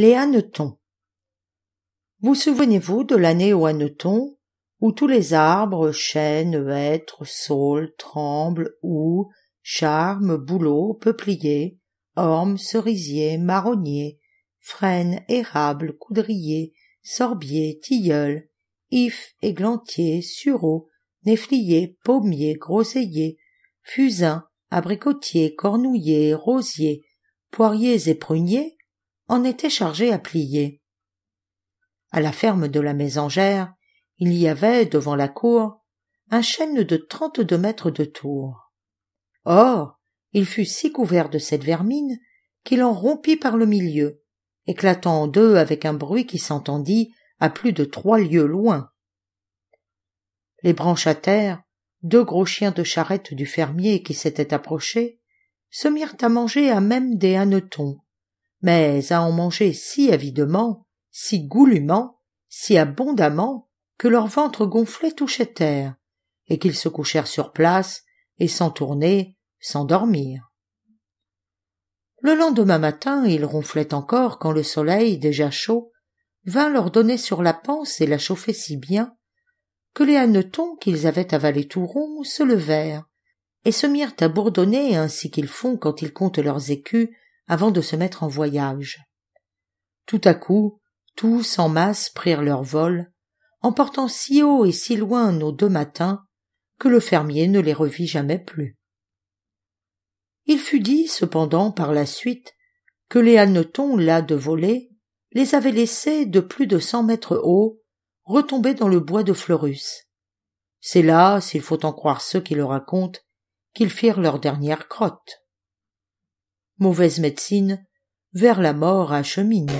Les hannetons. Vous souvenez-vous de l'année aux hannetons, où tous les arbres, chênes, hêtres, saules, trembles, houx, charmes, bouleaux, peupliers, ormes, cerisiers, marronniers, frênes, érables, coudriers, sorbiers, tilleuls, ifs, églantiers, sureaux, néfliers, pommiers, groseilliers, fusains, abricotiers, cornouillers, rosiers, poiriers et pruniers, en était chargé à plier. À la ferme de la Mésangère, il y avait, devant la cour, un chêne de trente-deux mètres de tour. Or, il fut si couvert de cette vermine qu'il en rompit par le milieu, éclatant en deux avec un bruit qui s'entendit à plus de trois lieues loin. Les branches à terre, deux gros chiens de charrette du fermier qui s'étaient approchés, se mirent à manger à même des hannetons, mais à en manger si avidement, si goulûment, si abondamment, que leur ventre gonflé touchait terre, et qu'ils se couchèrent sur place, et sans tourner, s'endormirent. Le lendemain matin, ils ronflaient encore quand le soleil, déjà chaud, vint leur donner sur la panse et la chauffer si bien que les hannetons qu'ils avaient avalés tout rond se levèrent et se mirent à bourdonner ainsi qu'ils font quand ils comptent leurs écus avant de se mettre en voyage. Tout à coup, tous en masse prirent leur vol, emportant si haut et si loin nos deux matins que le fermier ne les revit jamais plus. Il fut dit, cependant, par la suite, que les hannetons là de voler les avaient laissés de plus de cent mètres haut retomber dans le bois de Fleurus. C'est là, s'il faut en croire ceux qui le racontent, qu'ils firent leur dernière crotte mauvaise médecine, vers la mort achemine.